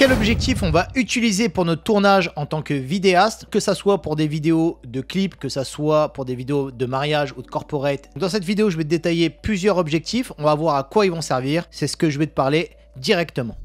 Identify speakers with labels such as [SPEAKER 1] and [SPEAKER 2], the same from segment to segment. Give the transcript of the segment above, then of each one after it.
[SPEAKER 1] Quel objectif on va utiliser pour notre tournage en tant que vidéaste, que ça soit pour des vidéos de clips, que ça soit pour des vidéos de mariage ou de corporate. Dans cette vidéo, je vais te détailler plusieurs objectifs, on va voir à quoi ils vont servir, c'est ce que je vais te parler directement.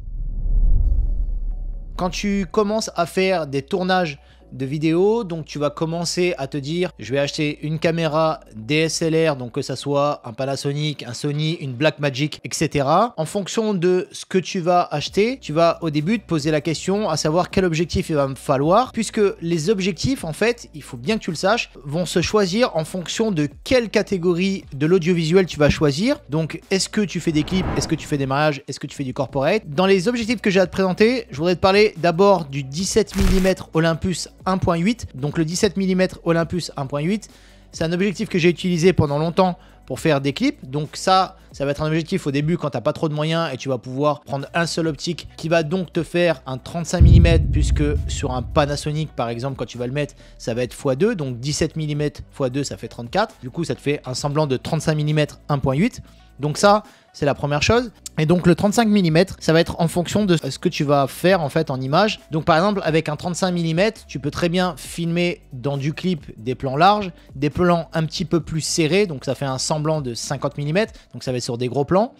[SPEAKER 1] Quand tu commences à faire des tournages de vidéo. Donc tu vas commencer à te dire, je vais acheter une caméra DSLR, donc que ça soit un Panasonic, un Sony, une Blackmagic, etc. En fonction de ce que tu vas acheter, tu vas au début te poser la question à savoir quel objectif il va me falloir, puisque les objectifs, en fait, il faut bien que tu le saches, vont se choisir en fonction de quelle catégorie de l'audiovisuel tu vas choisir. Donc est-ce que tu fais des clips, est-ce que tu fais des mariages, est-ce que tu fais du corporate. Dans les objectifs que j'ai à te présenter, je voudrais te parler d'abord du 17 mm Olympus 1.8. Donc le 17 mm Olympus 1.8, c'est un objectif que j'ai utilisé pendant longtemps pour faire des clips. Donc ça, ça va être un objectif au début quand t'as pas trop de moyens et tu vas pouvoir prendre un seul optique qui va donc te faire un 35 mm puisque sur un Panasonic par exemple quand tu vas le mettre ça va être x2 donc 17 mm x2 ça fait 34. Du coup ça te fait un semblant de 35 mm 1.8. Donc ça, c'est la première chose. Et donc le 35 mm, ça va être en fonction de ce que tu vas faire en fait en image. Donc par exemple, avec un 35 mm, tu peux très bien filmer dans du clip des plans larges, des plans un petit peu plus serrés, donc ça fait un semblant de 50 mm. Donc ça va être sur des gros plans.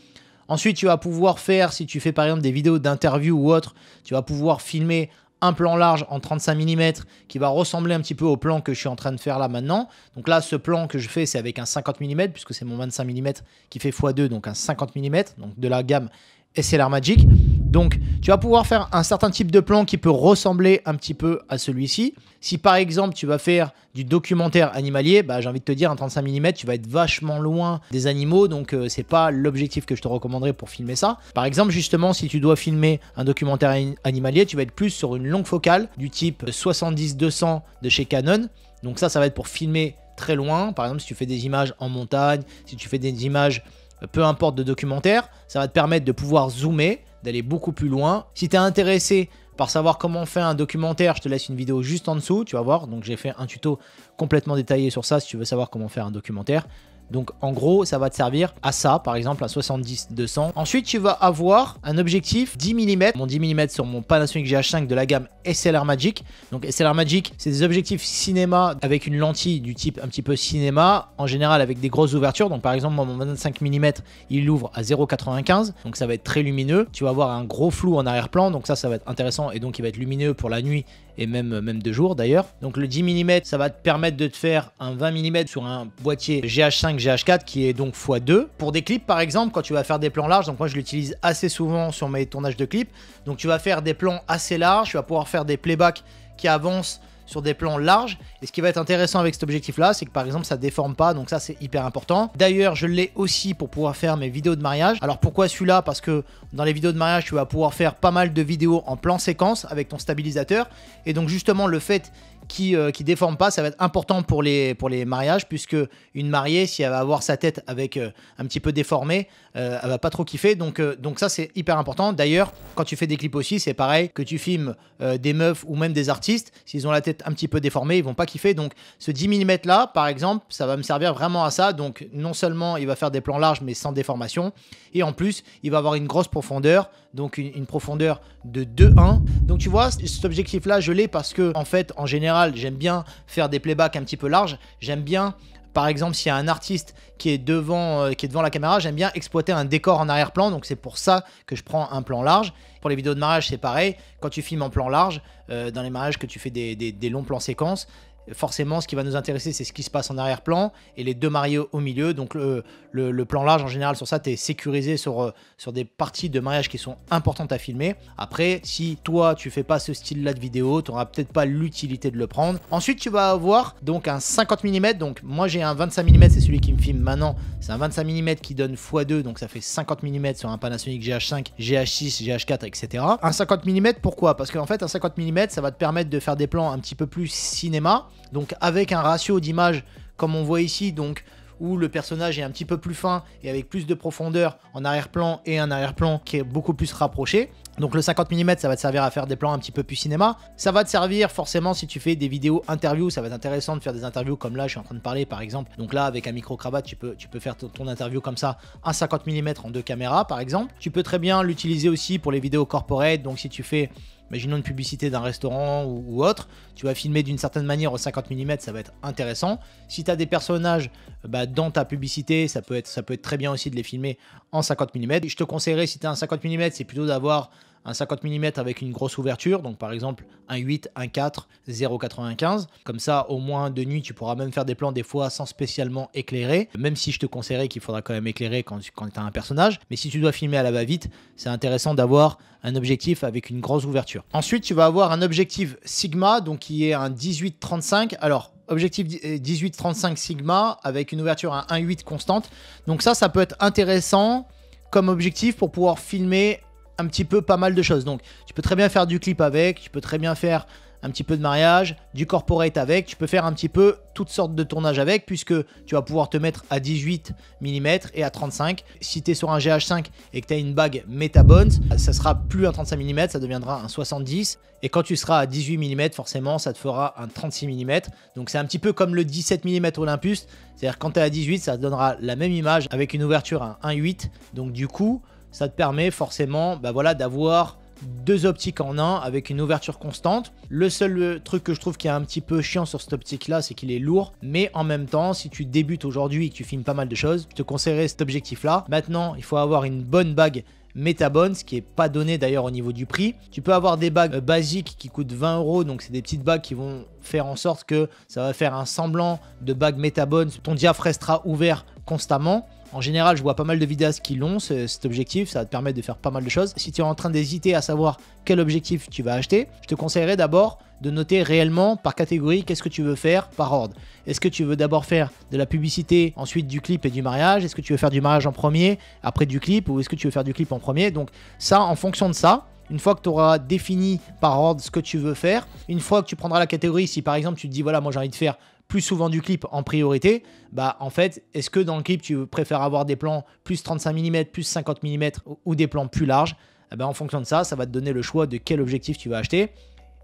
[SPEAKER 1] Ensuite, tu vas pouvoir faire, si tu fais par exemple des vidéos d'interview ou autre, tu vas pouvoir filmer un plan large en 35 mm qui va ressembler un petit peu au plan que je suis en train de faire là maintenant. Donc là, ce plan que je fais, c'est avec un 50 mm, puisque c'est mon 25 mm qui fait x2, donc un 50 mm, donc de la gamme SLR Magic. Donc, tu vas pouvoir faire un certain type de plan qui peut ressembler un petit peu à celui-ci. Si par exemple, tu vas faire du documentaire animalier, bah, j'ai envie de te dire, un 35 mm, tu vas être vachement loin des animaux, donc ce euh, c'est pas l'objectif que je te recommanderais pour filmer ça. Par exemple, justement, si tu dois filmer un documentaire animalier, tu vas être plus sur une longue focale du type 70-200 de chez Canon. Donc ça, ça va être pour filmer très loin. Par exemple, si tu fais des images en montagne, si tu fais des images euh, peu importe de documentaire, ça va te permettre de pouvoir zoomer, d'aller beaucoup plus loin. Si tu es intéressé par savoir comment faire un documentaire, je te laisse une vidéo juste en dessous, tu vas voir. Donc j'ai fait un tuto complètement détaillé sur ça si tu veux savoir comment faire un documentaire. Donc en gros, ça va te servir à ça, par exemple à 70-200. Ensuite, tu vas avoir un objectif 10 mm, mon 10 mm sur mon Panasonic GH5 de la gamme SLR Magic. Donc SLR Magic, c'est des objectifs cinéma avec une lentille du type un petit peu cinéma, en général avec des grosses ouvertures. Donc par exemple, mon 25 mm, il l'ouvre à 0,95, donc ça va être très lumineux. Tu vas avoir un gros flou en arrière-plan, donc ça, ça va être intéressant et donc il va être lumineux pour la nuit et même, même de jour d'ailleurs. Donc le 10 mm, ça va te permettre de te faire un 20 mm sur un boîtier GH5, GH4 qui est donc x2. Pour des clips par exemple, quand tu vas faire des plans larges, donc moi je l'utilise assez souvent sur mes tournages de clips, donc tu vas faire des plans assez larges, tu vas pouvoir faire des playbacks qui avancent sur des plans larges. Et ce qui va être intéressant avec cet objectif-là, c'est que par exemple, ça déforme pas, donc ça c'est hyper important. D'ailleurs, je l'ai aussi pour pouvoir faire mes vidéos de mariage. Alors pourquoi celui-là Parce que dans les vidéos de mariage, tu vas pouvoir faire pas mal de vidéos en plan séquence avec ton stabilisateur. Et donc justement, le fait qui ne euh, déforme pas, ça va être important pour les, pour les mariages, puisque une mariée, si elle va avoir sa tête avec euh, un petit peu déformée, euh, elle va pas trop kiffer. Donc, donc ça, c'est hyper important. D'ailleurs, quand tu fais des clips aussi, c'est pareil, que tu filmes des meufs ou même des artistes, s'ils ont la tête un petit peu déformée, ils vont pas kiffer. Donc ce 10 mm là, par exemple, ça va me servir vraiment à ça. Donc non seulement il va faire des plans larges, mais sans déformation, et en plus, il va avoir une grosse profondeur, donc une, une profondeur de 2-1. Donc tu vois, cet objectif là, je l'ai parce que, en fait, en général, j'aime bien faire des playbacks un petit peu larges. J'aime bien, par exemple, s'il y a un artiste qui est devant, euh, qui est devant la caméra, j'aime bien exploiter un décor en arrière-plan. Donc c'est pour ça que je prends un plan large. Pour les vidéos de mariage, c'est pareil. Quand tu filmes en plan large, euh, dans les mariages que tu fais des, des longs plans séquences, forcément, ce qui va nous intéresser, c'est ce qui se passe en arrière-plan et les deux mariés au milieu. Donc, le, plan large, en général, sur ça, tu es sécurisé sur, euh, sur des parties de mariage qui sont importantes à filmer. Après, si toi, tu fais pas ce style-là de vidéo, tu n'auras peut-être pas l'utilité de le prendre. Ensuite, tu vas avoir donc un 50 mm. Donc, moi, j'ai un 25 mm, c'est celui qui me filme maintenant. C'est un 25 mm qui donne x2, donc ça fait 50 mm sur un Panasonic GH5, GH6, GH4, etc. Un 50 mm, pourquoi Parce qu'en fait, un 50 mm, ça va te permettre de faire des plans un petit peu plus cinéma donc avec un ratio d'image comme on voit ici, donc où le personnage est un petit peu plus fin et avec plus de profondeur en arrière-plan et un arrière-plan qui est beaucoup plus rapproché. Donc le 50 mm, ça va te servir à faire des plans un petit peu plus cinéma. Ça va te servir forcément si tu fais des vidéos interviews, ça va être intéressant de faire des interviews comme là, je suis en train de parler par exemple. Donc là, avec un micro-cravate, tu peux, tu peux faire ton interview comme ça, à 50 mm en deux caméras par exemple. Tu peux très bien l'utiliser aussi pour les vidéos corporate, donc si tu fais imaginons une publicité d'un restaurant ou, autre, tu vas filmer d'une certaine manière au 50 mm, ça va être intéressant. Si tu as des personnages bah, dans ta publicité, ça peut, être, ça peut être très bien aussi de les filmer en 50 mm. Je te conseillerais, si tu as un 50 mm, c'est plutôt d'avoir un 50 mm avec une grosse ouverture, donc par exemple un 8, un 4, 0,95. Comme ça, au moins de nuit, tu pourras même faire des plans des fois sans spécialement éclairer, même si je te conseillerais qu'il faudra quand même éclairer quand, quand tu as un personnage. Mais si tu dois filmer à la va-vite, c'est intéressant d'avoir un objectif avec une grosse ouverture. Ensuite, tu vas avoir un objectif Sigma, donc qui est un 18-35. Alors, objectif 18-35 euh, Sigma avec une ouverture à 1,8 constante. Donc ça, ça peut être intéressant comme objectif pour pouvoir filmer un petit peu pas mal de choses. Donc tu peux très bien faire du clip avec, tu peux très bien faire un petit peu de mariage, du corporate avec, tu peux faire un petit peu toutes sortes de tournages avec, puisque tu vas pouvoir te mettre à 18 mm et à 35. Si tu es sur un GH5 et que tu as une bague Metabones, ça sera plus un 35 mm, ça deviendra un 70. Et quand tu seras à 18 mm, forcément, ça te fera un 36 mm. Donc c'est un petit peu comme le 17 mm Olympus, c'est-à-dire quand tu es à 18, ça donnera la même image avec une ouverture à 1.8. Donc du coup, ça te permet forcément bah voilà, d'avoir deux optiques en un avec une ouverture constante. Le seul euh, truc que je trouve qui est un petit peu chiant sur cette optique là, c'est qu'il est lourd, mais en même temps, si tu débutes aujourd'hui et que tu filmes pas mal de choses, je te conseillerais cet objectif là. Maintenant, il faut avoir une bonne bague Metabone, ce qui est pas donné d'ailleurs au niveau du prix. Tu peux avoir des bagues euh, basiques qui coûtent 20 euros, donc c'est des petites bagues qui vont faire en sorte que ça va faire un semblant de bague Metabone. Ton diaphragme sera ouvert constamment. En général, je vois pas mal de vidéastes qui l'ont, cet objectif, ça va te permettre de faire pas mal de choses. Si tu es en train d'hésiter à savoir quel objectif tu vas acheter, je te conseillerais d'abord de noter réellement par catégorie qu'est-ce que tu veux faire par ordre. Est-ce que tu veux d'abord faire de la publicité, ensuite du clip et du mariage Est-ce que tu veux faire du mariage en premier, après du clip Ou est-ce que tu veux faire du clip en premier Donc ça, en fonction de ça, une fois que tu auras défini par ordre ce que tu veux faire, une fois que tu prendras la catégorie, si par exemple tu te dis voilà moi j'ai envie de faire plus souvent du clip en priorité, bah en fait, est-ce que dans le clip tu préfères avoir des plans plus 35 mm, plus 50 mm ou des plans plus larges eh ben, En fonction de ça, ça va te donner le choix de quel objectif tu vas acheter.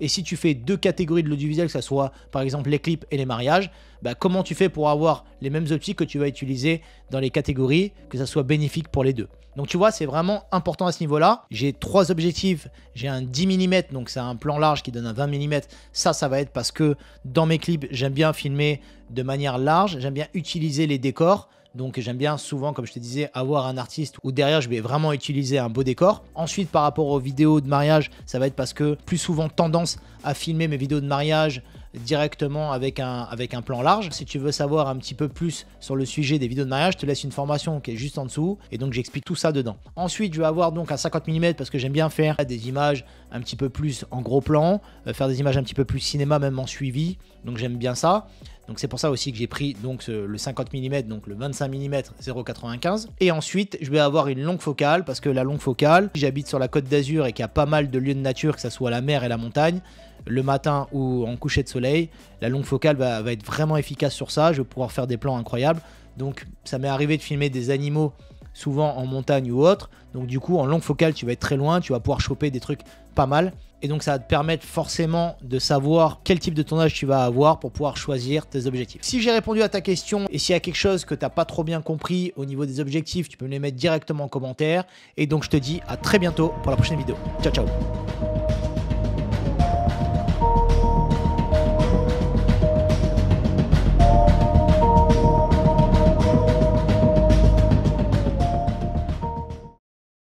[SPEAKER 1] Et si tu fais deux catégories de l'audiovisuel, que ce soit par exemple les clips et les mariages, bah comment tu fais pour avoir les mêmes optiques que tu vas utiliser dans les catégories, que ça soit bénéfique pour les deux. Donc tu vois, c'est vraiment important à ce niveau-là. J'ai trois objectifs. J'ai un 10 mm, donc c'est un plan large qui donne un 20 mm. Ça, ça va être parce que dans mes clips, j'aime bien filmer de manière large, j'aime bien utiliser les décors. Donc j'aime bien souvent, comme je te disais, avoir un artiste où derrière je vais vraiment utiliser un beau décor. Ensuite, par rapport aux vidéos de mariage, ça va être parce que plus souvent tendance à filmer mes vidéos de mariage directement avec un, avec un plan large. Si tu veux savoir un petit peu plus sur le sujet des vidéos de mariage, je te laisse une formation qui est juste en dessous et donc j'explique tout ça dedans. Ensuite, je vais avoir donc un 50 mm parce que j'aime bien faire des images un petit peu plus en gros plan, euh, faire des images un petit peu plus cinéma même en suivi, donc j'aime bien ça. Donc c'est pour ça aussi que j'ai pris donc le 50 mm, donc le 25 mm 0,95. Et ensuite, je vais avoir une longue focale parce que la longue focale, j'habite sur la côte d'Azur et qu'il y a pas mal de lieux de nature, que ce soit la mer et la montagne, le matin ou en coucher de soleil, la longue focale va, va être vraiment efficace sur ça. Je vais pouvoir faire des plans incroyables. Donc ça m'est arrivé de filmer des animaux souvent en montagne ou autre. Donc du coup, en longue focale, tu vas être très loin, tu vas pouvoir choper des trucs pas mal. Et donc ça va te permettre forcément de savoir quel type de tournage tu vas avoir pour pouvoir choisir tes objectifs. Si j'ai répondu à ta question et s'il y a quelque chose que tu n'as pas trop bien compris au niveau des objectifs, tu peux me les mettre directement en commentaire. Et donc je te dis à très bientôt pour la prochaine vidéo. Ciao ciao